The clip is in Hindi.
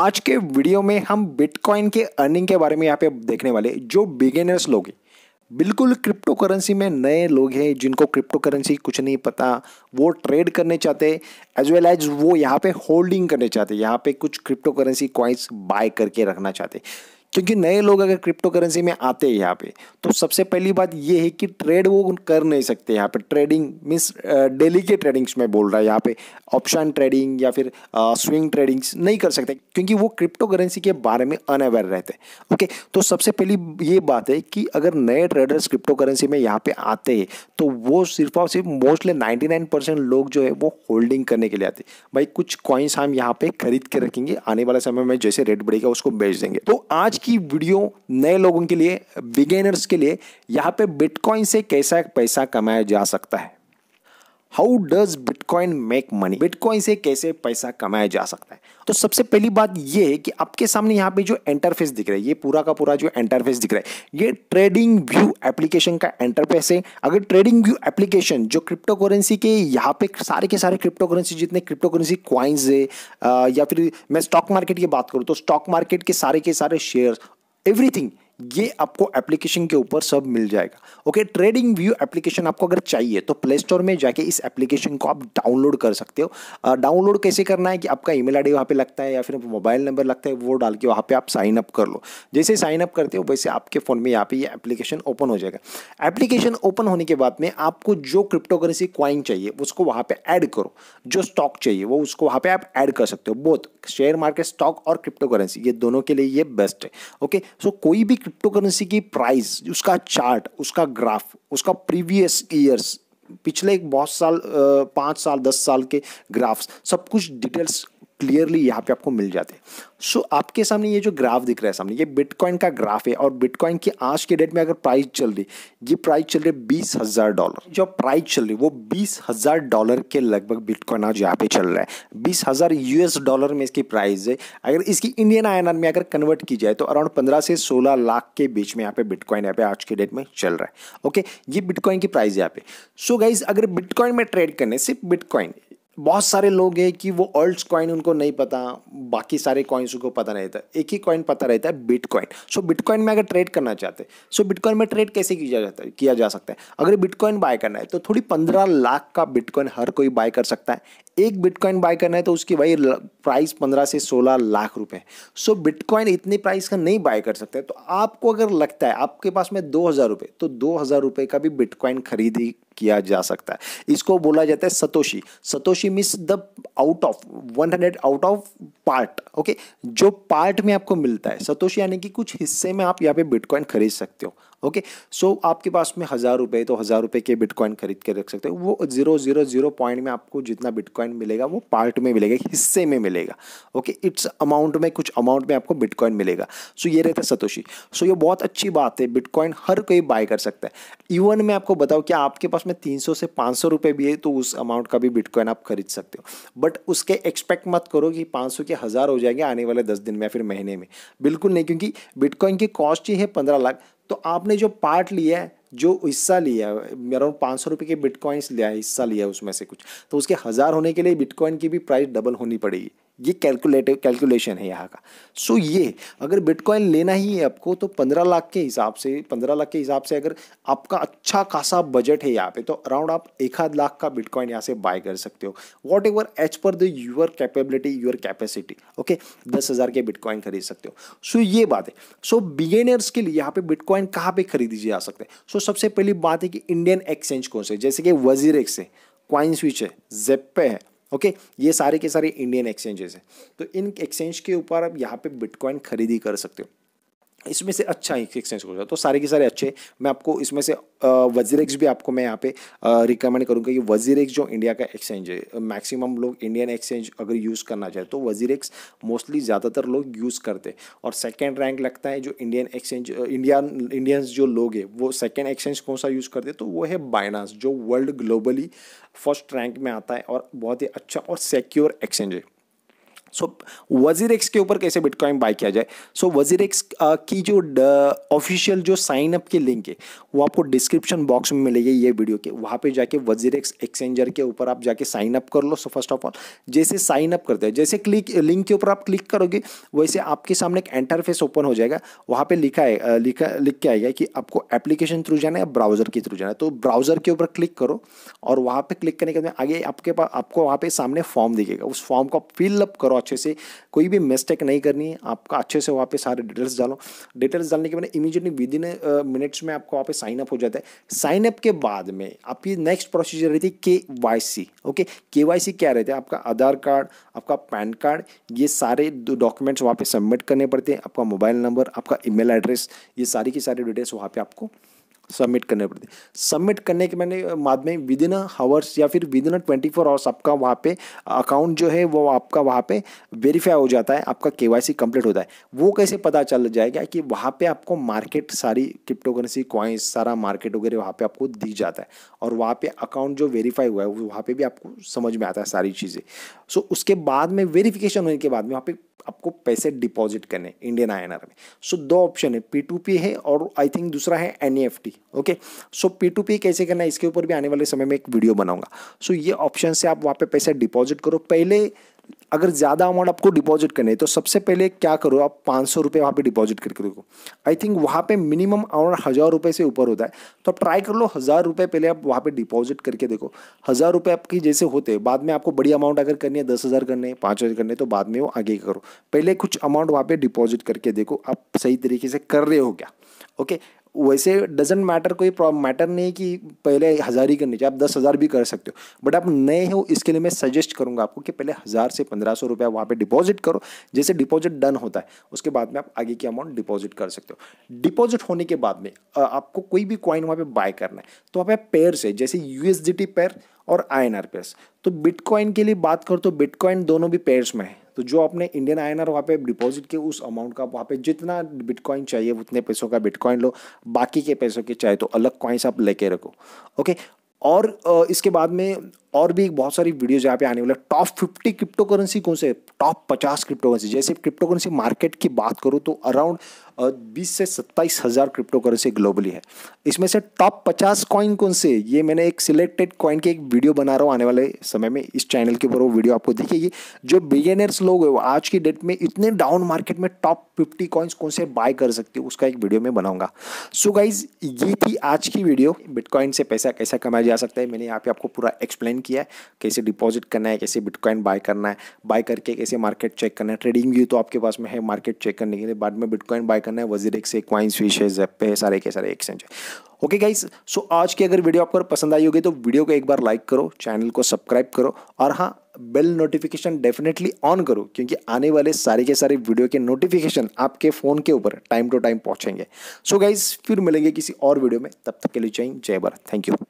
आज के वीडियो में हम बिटकॉइन के अर्निंग के बारे में यहाँ पे देखने वाले जो बिगेनर्स लोग हैं बिल्कुल क्रिप्टो करेंसी में नए लोग हैं जिनको क्रिप्टो करेंसी कुछ नहीं पता वो ट्रेड करने चाहते एज वेल एज वो यहाँ पे होल्डिंग करने चाहते यहाँ पे कुछ क्रिप्टो करेंसी क्वाइंस बाय करके रखना चाहते क्योंकि नए लोग अगर क्रिप्टो करेंसी में आते हैं यहाँ पे तो सबसे पहली बात ये है कि ट्रेड वो कर नहीं सकते यहाँ पे ट्रेडिंग मीन्स डेली के ट्रेडिंग्स में बोल रहा है यहाँ पे ऑप्शन ट्रेडिंग या फिर स्विंग ट्रेडिंग्स नहीं कर सकते क्योंकि वो क्रिप्टो करेंसी के बारे में अनअवेयर रहते हैं ओके तो सबसे पहली ये बात है कि अगर नए ट्रेडर्स क्रिप्टो करेंसी में यहाँ पर आते हैं तो वो सिर्फ और सिर्फ मोस्टली नाइन्टी नाइन परसेंट लोग जो है वो होल्डिंग करने के लिए आते भाई कुछ कॉइन्स हम यहाँ पर खरीद के रखेंगे आने वाले समय में जैसे रेट बढ़ेगा उसको बेच देंगे तो आज की वीडियो नए लोगों के लिए बिगेनर्स के लिए यहाँ पे बिटकॉइन से कैसा पैसा कमाया जा सकता है how does bitcoin make money bitcoin से कैसे पैसा कमाया जा सकता है तो सबसे पहली बात यह है कि आपके सामने यहाँ पे जो इंटरफेस दिख रहा है ये पूरा का पूरा जो इंटरफेस दिख रहा है ये ट्रेडिंग व्यू एप्लीकेशन का इंटरफेस है अगर ट्रेडिंग व्यू एप्लीकेशन जो क्रिप्टो करेंसी के यहाँ पे सारे के सारे क्रिप्टो करेंसी जितने क्रिप्टो करेंसी क्वाइंस है या फिर मैं स्टॉक मार्केट की बात करूँ तो स्टॉक मार्केट के सारे के सारे शेयर एवरीथिंग ये आपको एप्लीकेशन के ऊपर सब मिल जाएगा ओके ट्रेडिंग व्यू एप्लीकेशन आपको अगर चाहिए तो प्ले स्टोर में जाके इस एप्लीकेशन को आप डाउनलोड कर सकते हो डाउनलोड कैसे करना है कि आपका ईमेल आईडी वहाँ पे लगता है या फिर मोबाइल नंबर लगता है वो डाल के वहाँ पे आप साइन अप कर लो जैसे साइन अप करते हो वैसे आपके फ़ोन में यहाँ पर ये एप्लीकेशन ओपन हो जाएगा एप्लीकेशन ओपन होने के बाद में आपको जो क्रिप्टो करेंसी क्वाइन चाहिए उसको वहाँ पर ऐड करो जो स्टॉक चाहिए वो उसको वहाँ पे आप ऐड कर सकते हो बोथ शेयर मार्केट स्टॉक और क्रिप्टो करेंसी ये दोनों के लिए ये बेस्ट है ओके सो कोई भी क्रिप्टो करेंसी की प्राइस उसका चार्ट उसका ग्राफ उसका प्रीवियस ईयर्स पिछले बहुत साल पाँच साल दस साल के ग्राफ्स सब कुछ डिटेल्स क्लियरली यहाँ पे आपको मिल जाते हैं सो so, आपके सामने ये जो ग्राफ दिख रहा है सामने ये बिटकॉइन का ग्राफ है और बिटकॉइन की आज के डेट में अगर प्राइस चल रही ये प्राइस चल रही है बीस हज़ार डॉलर जो प्राइस चल रही है वो बीस हज़ार डॉलर के लगभग बिटकॉइन आज यहाँ पे चल रहा है बीस हज़ार यूएस डॉलर में इसकी प्राइस है अगर इसकी इंडियन आयन में अगर कन्वर्ट की जाए तो अराउंड पंद्रह से सोलह लाख के बीच में यहाँ पे बिटकॉइन यहाँ पे आज के डेट में चल रहा है ओके ये बिटकॉइन की प्राइस यहाँ पे सो गाइज अगर बिटकॉइन में ट्रेड करने सिर्फ बिटकॉइन बहुत सारे लोग हैं कि वो ऑल्ट कॉइन उनको नहीं पता बाकी सारे कॉइन्स उनको पता नहीं रहता एक ही कॉइन पता रहता है बिटकॉइन सो बिटकॉइन में अगर ट्रेड करना चाहते हैं सो बिटकॉइन में ट्रेड कैसे किया जाता है किया जा सकता है अगर बिटकॉइन बाय करना है तो थोड़ी पंद्रह लाख का बिटकॉइन हर कोई बाय कर सकता है एक बिटकॉइन बाय करना है तो उसकी भाई प्राइस पंद्रह से सोलह लाख रुपए सो बिटकॉइन इतने प्राइस का नहीं बाय कर सकते तो आपको अगर लगता है आपके पास में दो हज़ार रुपये तो दो हज़ार रुपये का भी बिटकॉइन खरीदी किया जा सकता है इसको बोला जाता है Satoshi Satoshi means the out of one hundred out of part okay जो पार्ट में आपको मिलता है सतोशी यानी कि कुछ हिस्से में आप यहाँ पे बिटकॉइन खरीद सकते हो ओके सो so, आपके पास में हज़ार रुपये तो हज़ार रुपये के बिटकॉइन खरीद के रख सकते हो वो जीरो जीरो जीरो पॉइंट में आपको जितना बिटकॉइन बिटकॉइन मिलेगा वो पार्ट में मिलेगा हिस्से में मिलेगा ओके इट्स अमाउंट में कुछ अमाउंट में आपको बिटकॉइन मिलेगा सो so, ये रहता है सतोशी सो so, ये बहुत अच्छी बात है बिटकॉइन हर कोई बाय कर सकता है इवन मैं आपको बताऊँ कि आपके पास में तीन से पाँच सौ भी है तो उस अमाउंट का भी बिटकॉइन आप खरीद सकते हो बट उसके एक्सपेक्ट मत करो कि पाँच के हज़ार हो जाएंगे आने वाले दस दिन में या फिर महीने में बिल्कुल नहीं क्योंकि बिटकॉइन की कॉस्ट ही है पंद्रह लाख तो आपने जो पार्ट लिया है जो हिस्सा लिया अराउंड पाँच सौ रुपये के बिटकॉइंस लिया है हिस्सा लिया है उसमें से कुछ तो उसके हज़ार होने के लिए बिटकॉइन की भी प्राइस डबल होनी पड़ेगी ये कैलकुलेटिव कैलकुलेशन है यहाँ का सो so, ये अगर बिटकॉइन लेना ही है आपको तो पंद्रह लाख के हिसाब से पंद्रह लाख के हिसाब से अगर आपका अच्छा खासा बजट है यहाँ पे तो अराउंड आप एक आध लाख का बिटकॉइन यहाँ से बाय कर सकते हो whatever as per the your capability your capacity okay दस हज़ार के बिटकॉइन खरीद सकते हो सो so, ये बात है सो so, बिगेनर्स के लिए यहाँ पे बिटकॉइन कहाँ पे खरीदी जा सकते हैं सो सबसे पहली बात है कि इंडियन एक्सचेंज कौन से जैसे कि वजीरेक्स है क्वाइन स्विच है जेप्पे है ओके ये सारे के सारे इंडियन एक्सचेंजेस हैं तो इन एक्सचेंज के ऊपर आप यहाँ पे बिटकॉइन खरीदी कर सकते हो इसमें से अच्छा एक एक्सचेंज कर तो सारे के सारे अच्छे मैं आपको इसमें से एक्स भी आपको मैं यहाँ पे रिकमेंड करूँगा कि एक्स जो इंडिया का एक्सचेंज है मैक्सिमम लोग इंडियन एक्सचेंज अगर यूज़ करना चाहे तो एक्स मोस्टली ज़्यादातर लोग यूज़ करते और सेकेंड रैंक लगता है जो इंडियन एक्सचेंज इंडियन इंडियंस जो लोग हैं वो सेकेंड एक्सचेंज कौन सा यूज़ करते तो वो है बाइनास जो वर्ल्ड ग्लोबली फर्स्ट रैंक में आता है और बहुत ही अच्छा और सिक्योर एक्सचेंज है सो वजीर एक्स के ऊपर कैसे बिटकॉइन बाय किया जाए so so, WazirX uh, की जो ऑफिशियल जो साइन अप की लिंक है वो आपको डिस्क्रिप्शन बॉक्स में मिलेगी ये वीडियो के वहाँ पे जाके वजीर एक्स एक्सचेंजर के ऊपर आप जाके साइन अप कर लो सो फर्स्ट ऑफ ऑल जैसे साइन अप करते हैं जैसे क्लिक लिंक के ऊपर आप क्लिक करोगे वैसे आपके सामने एक एंटरफेस ओपन हो जाएगा वहाँ पर लिखा है uh, लिखा लिख के आएगा कि आपको एप्लीकेशन थ्रू जाना है या ब्राउज़र के थ्रू जाना है तो ब्राउज़र के ऊपर क्लिक करो और वहाँ पर क्लिक करने के बाद आगे आपके पास आपको वहाँ पर सामने फॉर्म दिखेगा उस फॉर्म को फिलअप करो अच्छे से कोई भी मिस्टेक नहीं करनी है आपका अच्छे से वहाँ पे सारे डिटेल्स डालो डिटेल्स डालने के बाद इमीजिएटली विद इन मिनट्स में आपको वहाँ पे साइन अप हो जाता है साइन अप के बाद में आपकी नेक्स्ट प्रोसीजर रहती है के वाई सी ओके के वाई सी क्या रहता है आपका आधार कार्ड आपका पैन कार्ड ये सारे डॉक्यूमेंट्स वहाँ पर सबमिट करने पड़ते हैं आपका मोबाइल नंबर आपका ईमेल एड्रेस ये सारी की सारी डिटेल्स वहाँ पर आपको सबमिट करने पड़ते सबमिट करने के मैंने बाद में विद इन हावर्स या फिर within twenty four hours आपका वहाँ पे अकाउंट जो है वो आपका वहाँ पे वेरीफाई हो जाता है आपका के वाई कंप्लीट होता है वो कैसे पता चल जाएगा कि वहाँ पे आपको मार्केट सारी क्रिप्टो करेंसी कॉइन्स सारा मार्केट वगैरह वहाँ पे आपको दी जाता है और वहाँ पे अकाउंट जो वेरीफाई हुआ है वहाँ पे भी आपको समझ में आता है सारी चीज़ें सो उसके बाद में वेरीफिकेशन होने के बाद में वहाँ पे आपको पैसे डिपॉजिट करने इंडियन आई में सो दो ऑप्शन है पी टू पी है और आई थिंक दूसरा है N F T okay so P to P कैसे करना है इसके ऊपर भी आने वाले समय में एक वीडियो बनाऊंगा सो so, ये ऑप्शन से आप वहाँ पे पैसे डिपॉजिट करो पहले अगर ज़्यादा अमाउंट आपको डिपॉजिट करने है तो सबसे पहले क्या करो आप पाँच सौ रुपये वहाँ पर डिपॉजिट करके रखो आई थिंक वहाँ पे मिनिमम अमाउंट हज़ार रुपये से ऊपर होता है तो आप ट्राई कर लो हज़ार रुपये पहले आप वहाँ पे डिपॉजिट करके देखो हज़ार रुपये आपकी जैसे होते हैं बाद में आपको बड़ी अमाउंट अगर करनी है दस हज़ार करने पाँच हज़ार करने तो बाद में वो आगे करो पहले कुछ अमाउंट वहाँ पर डिपॉजिट करके देखो आप सही तरीके से कर रहे हो क्या ओके वैसे डजेंट मैटर कोई मैटर नहीं कि पहले हज़ार ही करनी चाहिए आप दस हज़ार भी कर सकते हो बट आप नए हो इसके लिए मैं सजेस्ट करूँगा आपको कि पहले हज़ार से पंद्रह सौ रुपया वहाँ पर डिपॉजिट करो जैसे डिपॉजिट डन होता है उसके बाद में आप आगे की अमाउंट डिपॉजिट कर सकते हो डिपॉजिट होने के बाद में आपको कोई भी कॉइन वहाँ पर बाय करना है तो आप पेयर से जैसे यू एस पेयर और आई एन पेयर्स तो बिटकॉइन के लिए बात करो तो बिटकॉइन दोनों भी पेयर्स में है तो जो आपने इंडियन आयनर वहाँ पे डिपॉजिट किया उस अमाउंट का वहाँ पे जितना बिटकॉइन चाहिए उतने पैसों का बिटकॉइन लो बाकी के पैसों के चाहे तो अलग कॉइन्स आप लेके रखो ओके और इसके बाद में और भी बहुत सारी वीडियोज यहाँ पे आने वाले टॉप फिफ्टी क्रिप्टो करेंसी कौन से टॉप पचास क्रिप्टो करेंसी जैसे क्रिप्टो करेंसी मार्केट की बात करूँ तो अराउंड बीस से सत्ताईस हज़ार क्रिप्टो करेंसी ग्लोबली है इसमें से टॉप पचास कॉइन कौन से ये मैंने एक सिलेक्टेड कॉइन की एक वीडियो बना रहा हूँ आने वाले समय में इस चैनल के ऊपर वो वीडियो आपको देखिए जो बिगेनर्स लोग हैं आज की डेट में इतने डाउन मार्केट में टॉप फिफ्टी कॉइन्स कौन से बाय कर सकते हैं उसका एक वीडियो मैं बनाऊंगा सो so गाइज ये थी आज की वीडियो बिटकॉइन से पैसा कैसे कमाया जा सकता है मैंने यहाँ पे आपको पूरा एक्सप्लेन किया है कैसे डिपॉजिट करना है कैसे बिटकॉइन बाय करना है बाय करके कैसे मार्केट चेक करना है ट्रेडिंग व्यू तो आपके पास में है मार्केट चेक करने के लिए बाद में बिटकॉइन बाय करना है वजीर से क्वाइंस फिश है जेपे है सारे के सारे एक्सचेंज है ओके गाइस सो आज की अगर वीडियो आपको पसंद आई होगी तो वीडियो को एक बार लाइक करो चैनल को सब्सक्राइब करो और हाँ बेल नोटिफिकेशन डेफिनेटली ऑन करो क्योंकि आने वाले सारे के सारे वीडियो के नोटिफिकेशन आपके फ़ोन के ऊपर टाइम टू टाइम पहुंचेंगे सो so गाइज फिर मिलेंगे किसी और वीडियो में तब तक के लिए चाहिए जय भारत थैंक यू